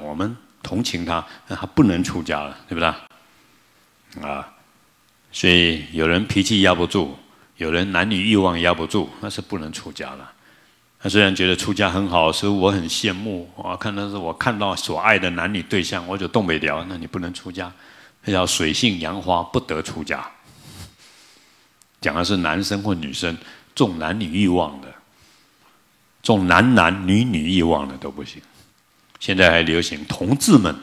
我们同情他，那他不能出家了，对不对？啊，所以有人脾气压不住，有人男女欲望压不住，那是不能出家了。他虽然觉得出家很好，所以我很羡慕。我看到是我看到所爱的男女对象，我就动不了。那你不能出家，叫水性杨花不得出家。讲的是男生或女生重男女欲望的，重男男女女欲望的都不行。现在还流行同志们，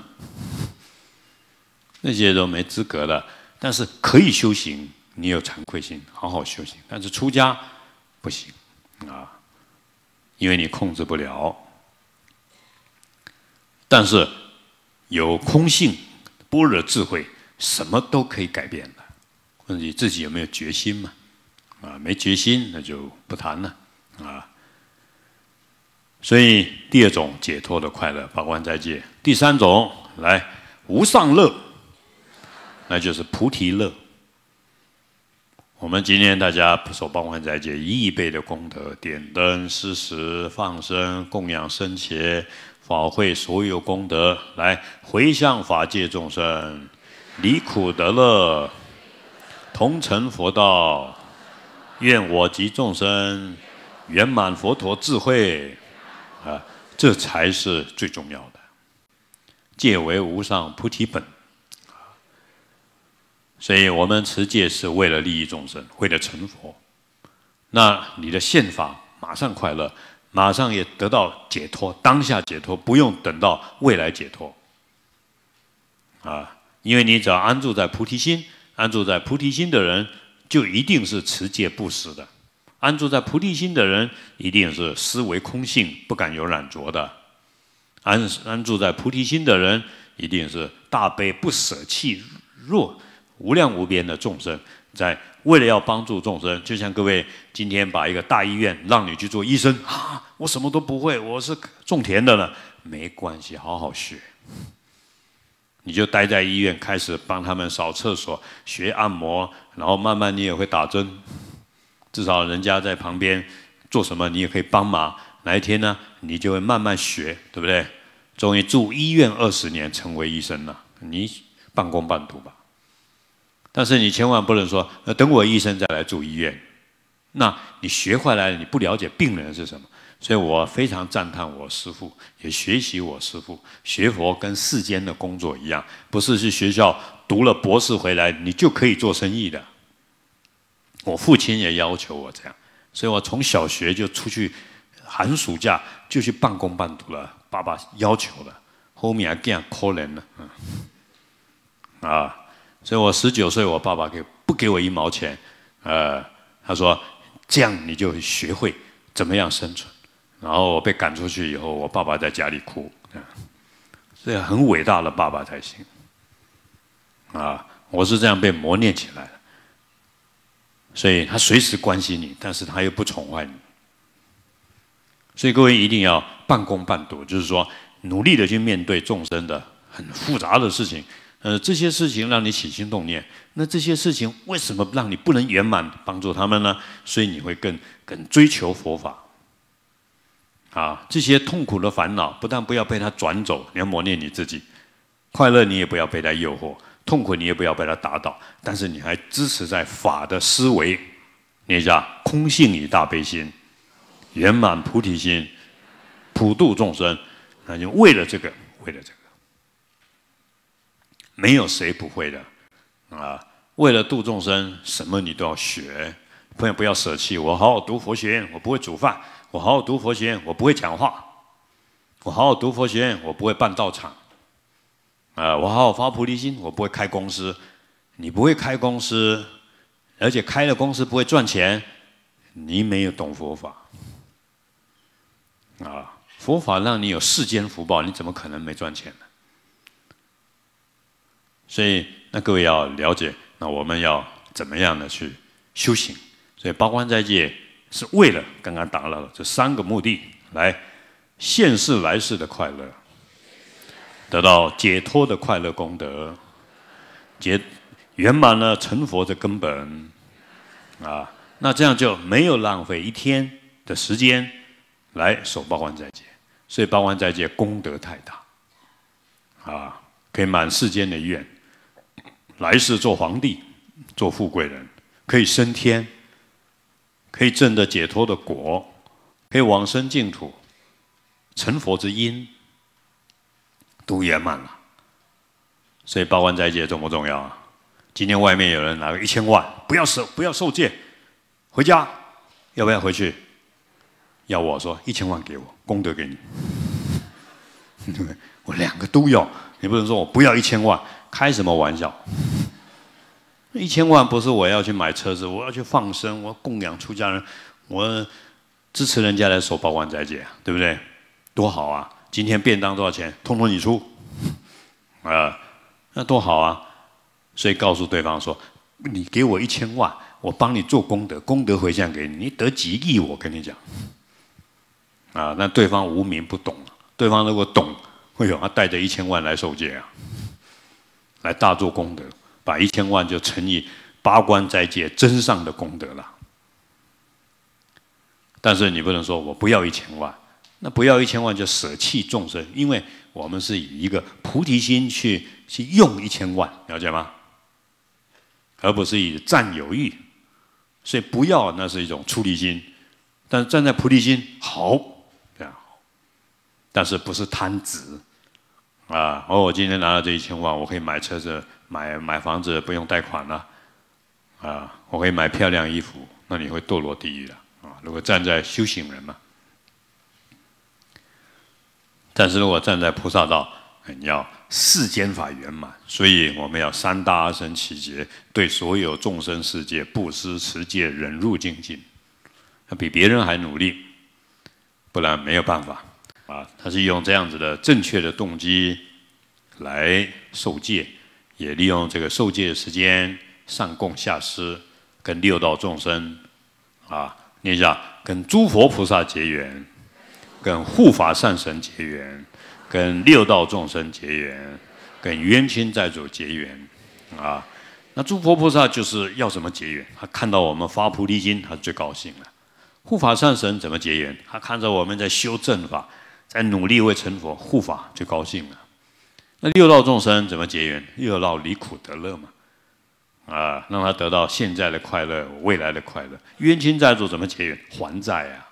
那些都没资格了，但是可以修行。你有惭愧心，好好修行。但是出家不行啊，因为你控制不了。但是有空性、般若智慧，什么都可以改变的。问你自己有没有决心嘛？啊，没决心那就不谈了啊。所以，第二种解脱的快乐，法王斋见。第三种来无上乐，那就是菩提乐。我们今天大家不说，法王在一亿倍的功德，点灯、施食、放生、供养、生前法会，所有功德来回向法界众生，离苦得乐，同成佛道。愿我及众生圆满佛陀智慧。啊，这才是最重要的。戒为无上菩提本，啊，所以我们持戒是为了利益众生，为了成佛。那你的现法马上快乐，马上也得到解脱，当下解脱，不用等到未来解脱。啊，因为你只要安住在菩提心，安住在菩提心的人，就一定是持戒不食的。安住在菩提心的人，一定是思维空性，不敢有染浊的。安安住在菩提心的人，一定是大悲不舍弃弱、无量无边的众生。在为了要帮助众生，就像各位今天把一个大医院让你去做医生，啊，我什么都不会，我是种田的呢，没关系，好好学。你就待在医院，开始帮他们扫厕所，学按摩，然后慢慢你也会打针。至少人家在旁边做什么，你也可以帮忙。哪一天呢，你就会慢慢学，对不对？终于住医院二十年，成为医生了。你半工半读吧，但是你千万不能说，等我医生再来住医院。那你学坏了，你不了解病人是什么。所以我非常赞叹我师父，也学习我师父。学佛跟世间的工作一样，不是去学校读了博士回来，你就可以做生意的。我父亲也要求我这样，所以我从小学就出去，寒暑假就去半工半读了。爸爸要求了，后面还这样 l 人呢，嗯，啊，所以我十九岁，我爸爸给不给我一毛钱，呃，他说这样你就学会怎么样生存。然后我被赶出去以后，我爸爸在家里哭，嗯，所以很伟大的爸爸才行，啊，我是这样被磨练起来的。所以他随时关心你，但是他又不宠坏你。所以各位一定要半工半读，就是说努力的去面对众生的很复杂的事情。呃，这些事情让你起心动念，那这些事情为什么让你不能圆满帮助他们呢？所以你会更更追求佛法。啊，这些痛苦的烦恼不但不要被他转走，你要磨练你自己；快乐你也不要被他诱惑。痛苦，你也不要被他打倒，但是你还支持在法的思维，念一下空性与大悲心，圆满菩提心，普度众生，那就为了这个，为了这个，没有谁不会的，啊，为了度众生，什么你都要学，朋友不要舍弃，我好好读佛学院，我不会煮饭，我好好读佛学院，我不会讲话，我好好读佛学院，我不会办道场。啊，我好好发菩提心，我不会开公司，你不会开公司，而且开了公司不会赚钱，你没有懂佛法，啊，佛法让你有世间福报，你怎么可能没赚钱呢？所以，那各位要了解，那我们要怎么样的去修行？所以，八关斋戒是为了刚刚达到这三个目的，来现世来世的快乐。得到解脱的快乐功德，结圆满了成佛的根本，啊，那这样就没有浪费一天的时间来守报关斋戒，所以报关斋戒功德太大，啊，可以满世间的愿，来世做皇帝，做富贵人，可以升天，可以证得解脱的果，可以往生净土，成佛之因。都圆满了，所以报关斋戒重不重要啊？今天外面有人拿个一千万，不要受不要受戒，回家要不要回去？要我说，一千万给我功德给你，我两个都要。你不能说我不要一千万，开什么玩笑？一千万不是我要去买车子，我要去放生，我要供养出家人，我支持人家来守报关斋戒，对不对？多好啊！今天便当多少钱？通通你出，啊，那多好啊！所以告诉对方说：“你给我一千万，我帮你做功德，功德回向给你，你得几亿？我跟你讲，啊，那对方无名不懂对方如果懂，会有他带着一千万来受戒啊，来大做功德，把一千万就乘以八关斋戒真上的功德了。但是你不能说我不要一千万。”那不要一千万就舍弃众生，因为我们是以一个菩提心去去用一千万，了解吗？而不是以占有欲，所以不要那是一种出离心，但站在菩提心好这样，但是不是贪执啊？哦，我今天拿到这一千万，我可以买车子、买买房子，不用贷款了啊！我可以买漂亮衣服，那你会堕落地狱了啊！如果站在修行人嘛。但是如果站在菩萨道，你要世间法圆满，所以我们要三大阿僧祇劫，对所有众生世界布施、持戒、忍辱、精进，他比别人还努力，不然没有办法啊！他是用这样子的正确的动机来受戒，也利用这个受戒的时间上供下施，跟六道众生啊，念一下跟诸佛菩萨结缘。跟护法善神结缘，跟六道众生结缘，跟冤亲债主结缘，啊，那诸佛菩萨就是要什么结缘？他看到我们发菩提心，他最高兴了。护法善神怎么结缘？他看着我们在修正法，在努力为成佛，护法就高兴了。那六道众生怎么结缘？六道离苦得乐嘛，啊，让他得到现在的快乐，未来的快乐。冤亲债主怎么结缘？还债啊。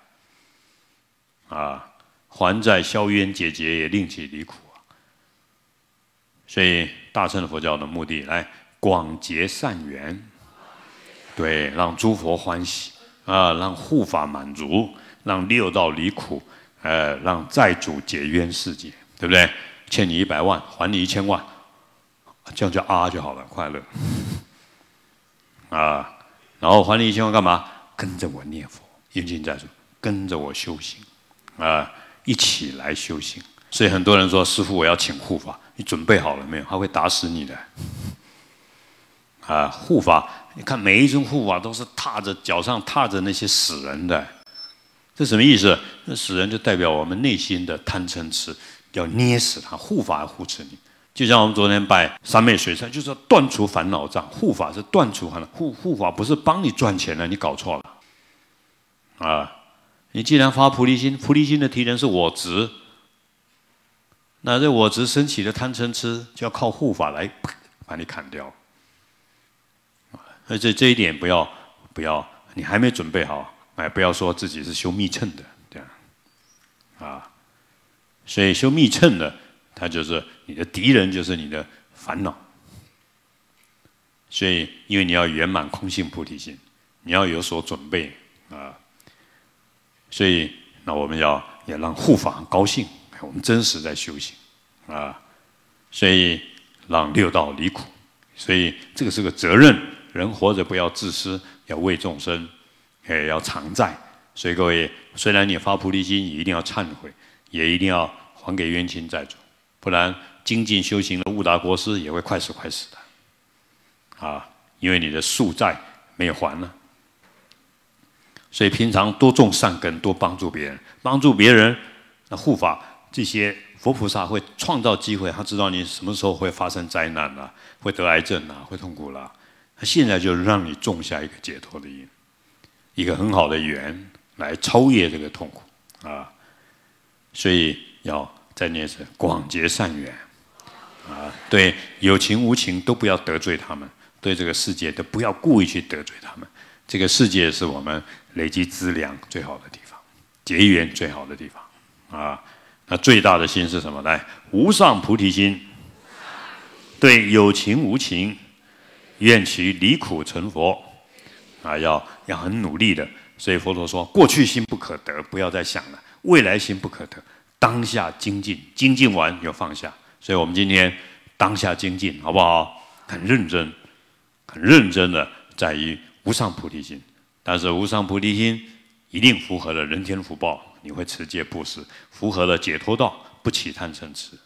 啊！还债消冤解结也令其离苦，所以大乘佛教的目的来广结善缘，对，让诸佛欢喜啊，让护法满足，让六道离苦，呃，让债主解冤释结，对不对？欠你一百万，还你一千万，这样叫啊就好了，快乐啊！然后还你一千万干嘛？跟着我念佛，用心在主，跟着我修行。啊，一起来修行，所以很多人说：“师傅，我要请护法，你准备好了没有？”他会打死你的。啊，护法，你看每一尊护法都是踏着脚上踏着那些死人的，这什么意思？那死人就代表我们内心的贪嗔痴，要捏死他。护法护持你，就像我们昨天拜三昧水神，就是要断除烦恼障。护法是断除烦恼，护护法不是帮你赚钱的，你搞错了。啊。你既然发菩提心，菩提心的提人是我执，那这我执升起的贪嗔痴，就要靠护法来把你砍掉。而且这一点不要不要，你还没准备好，哎，不要说自己是修密乘的这样，啊，所以修密乘的，他就是你的敌人，就是你的烦恼。所以，因为你要圆满空性菩提心，你要有所准备啊。所以，那我们要也让护法高兴，我们真实在修行啊，所以让六道离苦。所以这个是个责任，人活着不要自私，要为众生，也要偿债。所以各位，虽然你发菩提心，你一定要忏悔，也一定要还给冤亲债主，不然精进修行的悟达国师也会快死快死的啊，因为你的宿债没有还呢。所以平常多种善根，多帮助别人，帮助别人，那护法这些佛菩萨会创造机会，他知道你什么时候会发生灾难啊，会得癌症啊，会痛苦啦。他现在就是让你种下一个解脱的因，一个很好的缘来超越这个痛苦啊。所以要再念是广结善缘啊，对有情无情都不要得罪他们，对这个世界都不要故意去得罪他们。这个世界是我们累积资粮最好的地方，结缘最好的地方，啊，那最大的心是什么？来，无上菩提心。对，有情无情，愿其离苦成佛。啊，要要很努力的。所以佛陀说，过去心不可得，不要再想了；未来心不可得，当下精进，精进完又放下。所以我们今天当下精进，好不好？很认真，很认真的在于。无上菩提心，但是无上菩提心一定符合了人间福报，你会持戒布施，符合了解脱道，不起贪嗔痴，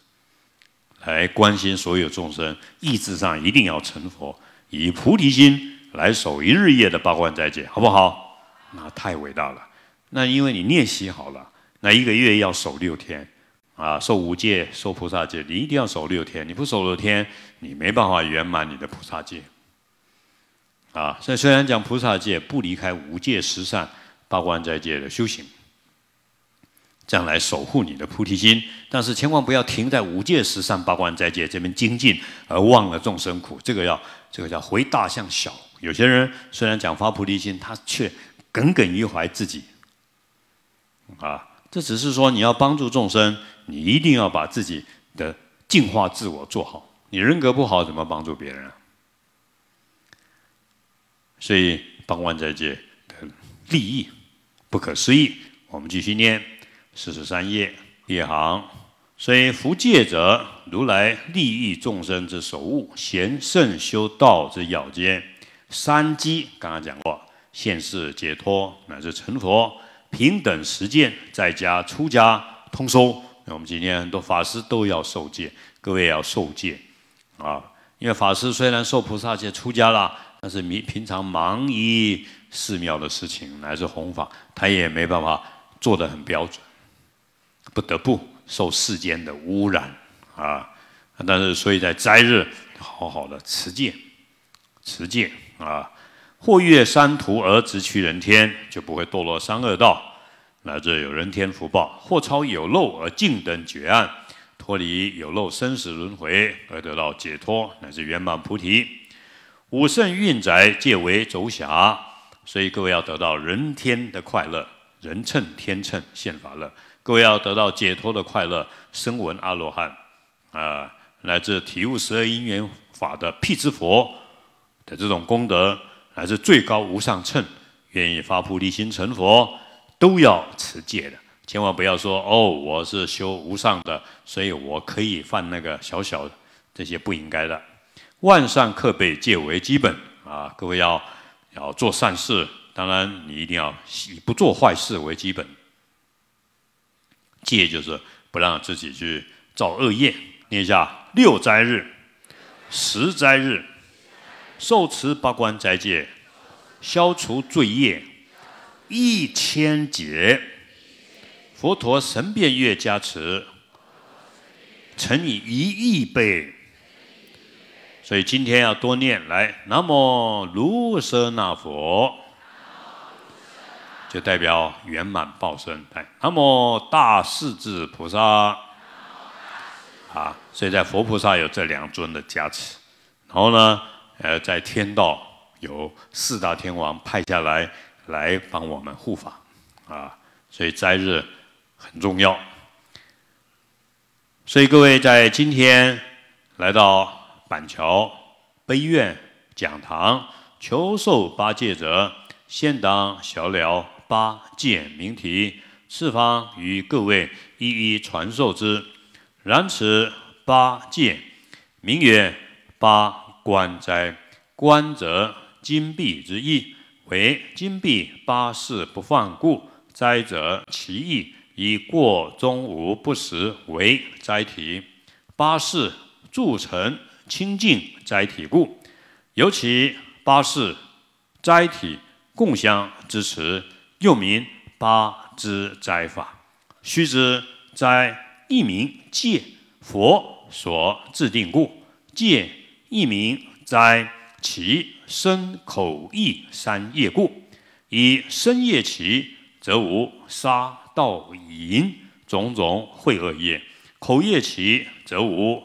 来关心所有众生，意志上一定要成佛，以菩提心来守一日夜的八关斋戒，好不好？那太伟大了。那因为你练习好了，那一个月要守六天啊，受五戒、受菩萨戒，你一定要守六天。你不守六天，你没办法圆满你的菩萨戒。啊，所以虽然讲菩萨戒不离开五戒十善八关斋戒的修行，这样来守护你的菩提心，但是千万不要停在五戒十善八关斋戒这边精进而忘了众生苦，这个要这个叫回大向小。有些人虽然讲发菩提心，他却耿耿于怀自己。啊，这只是说你要帮助众生，你一定要把自己的净化自我做好，你人格不好，怎么帮助别人啊？所以，当万在戒的利益不可思议。我们继续念四十三页第一行。所以，福戒者，如来利益众生之首悟，贤圣修道之要阶。三机刚刚讲过：现世解脱，乃至成佛，平等实践，在家出家通收。那我们今天很多法师都要受戒，各位要受戒啊！因为法师虽然受菩萨戒出家了。但是平平常忙于寺庙的事情，乃至弘法，他也没办法做得很标准，不得不受世间的污染啊。但是，所以在斋日，好好的持戒，持戒啊，或越山途而直趋人天，就不会堕落三恶道，乃至有人天福报；或超有漏而净等绝案，脱离有漏生死轮回，而得到解脱，乃至圆满菩提。五圣运宅皆为轴狭，所以各位要得到人天的快乐，人乘天称现法乐；各位要得到解脱的快乐，声闻阿罗汉，啊，乃至体悟十二因缘法的辟支佛的这种功德，乃至最高无上乘，愿意发菩提心成佛，都要持戒的。千万不要说哦，我是修无上的，所以我可以犯那个小小的这些不应该的。万善刻备戒为基本啊，各位要要做善事，当然你一定要以不做坏事为基本。戒就是不让自己去造恶业。念一下六斋日、十斋日，受持八关斋戒，消除罪业一千劫，佛陀神变月加持，乘以一亿倍。所以今天要多念来，南无卢舍那佛，就代表圆满报身；来，南无大势至菩萨，啊，所以在佛菩萨有这两尊的加持。然后呢，呃，在天道有四大天王派下来来帮我们护法，啊，所以斋日很重要。所以各位在今天来到。板桥悲院讲堂，求受八戒者，先当小了八戒名题，次方与各位一一传授之。然此八戒名曰八关斋，关者金闭之意，为金闭八事不犯故。斋者其意以过中无不食为斋题，八事铸成。清净斋体故，尤其八事斋体共相之持，又名八之斋法。须知斋一名戒佛所制定故，戒一名斋，其身口意三业故，以身业起则无杀盗淫种种秽恶业，口业起则无。